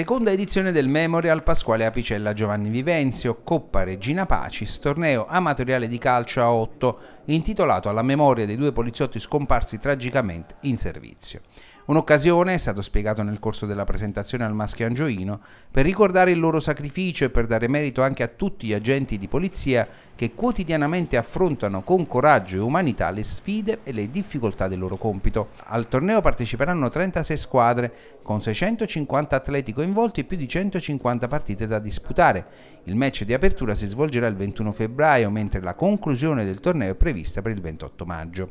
Seconda edizione del Memorial Pasquale Apicella Giovanni Vivenzio, Coppa Regina Pacis, torneo amatoriale di calcio a 8, intitolato alla memoria dei due poliziotti scomparsi tragicamente in servizio. Un'occasione, è stato spiegato nel corso della presentazione al maschio angioino, per ricordare il loro sacrificio e per dare merito anche a tutti gli agenti di polizia che quotidianamente affrontano con coraggio e umanità le sfide e le difficoltà del loro compito. Al torneo parteciperanno 36 squadre con 650 atleti coinvolti e più di 150 partite da disputare. Il match di apertura si svolgerà il 21 febbraio, mentre la conclusione del torneo è prevista per il 28 maggio.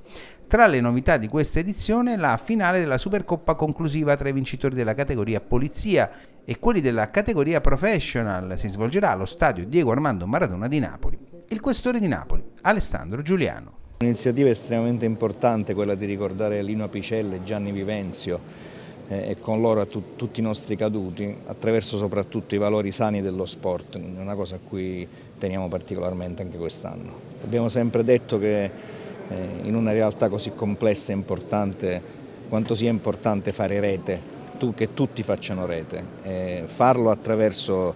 Tra le novità di questa edizione la finale della Supercoppa Coppa conclusiva tra i vincitori della categoria Polizia e quelli della categoria Professional. Si svolgerà allo stadio Diego Armando Maradona di Napoli. Il questore di Napoli, Alessandro Giuliano. Un'iniziativa estremamente importante quella di ricordare Lino Apicelle e Gianni Vivenzio eh, e con loro a tu, tutti i nostri caduti, attraverso soprattutto i valori sani dello sport, una cosa a cui teniamo particolarmente anche quest'anno. Abbiamo sempre detto che eh, in una realtà così complessa e importante quanto sia importante fare rete, che tutti facciano rete, eh, farlo attraverso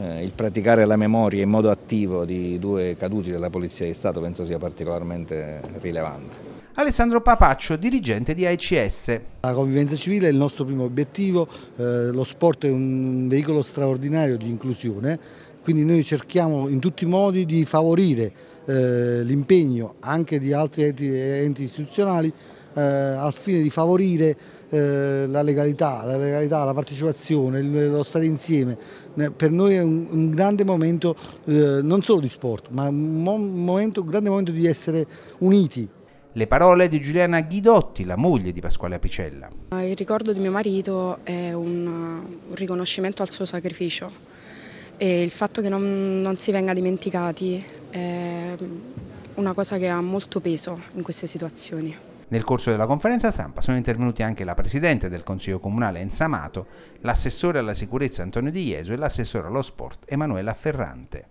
eh, il praticare la memoria in modo attivo di due caduti della Polizia di Stato penso sia particolarmente rilevante. Alessandro Papaccio, dirigente di AECS. La convivenza civile è il nostro primo obiettivo, eh, lo sport è un veicolo straordinario di inclusione, quindi noi cerchiamo in tutti i modi di favorire eh, l'impegno anche di altri enti, enti istituzionali eh, al fine di favorire eh, la, legalità, la legalità, la partecipazione, il, lo stare insieme. Per noi è un, un grande momento eh, non solo di sport, ma un, momento, un grande momento di essere uniti. Le parole di Giuliana Ghidotti, la moglie di Pasquale Apicella. Eh, il ricordo di mio marito è un, un riconoscimento al suo sacrificio e il fatto che non, non si venga dimenticati è una cosa che ha molto peso in queste situazioni. Nel corso della conferenza stampa sono intervenuti anche la Presidente del Consiglio Comunale Enza Mato, l'assessore alla sicurezza Antonio Di Ieso e l'assessore allo sport Emanuela Ferrante.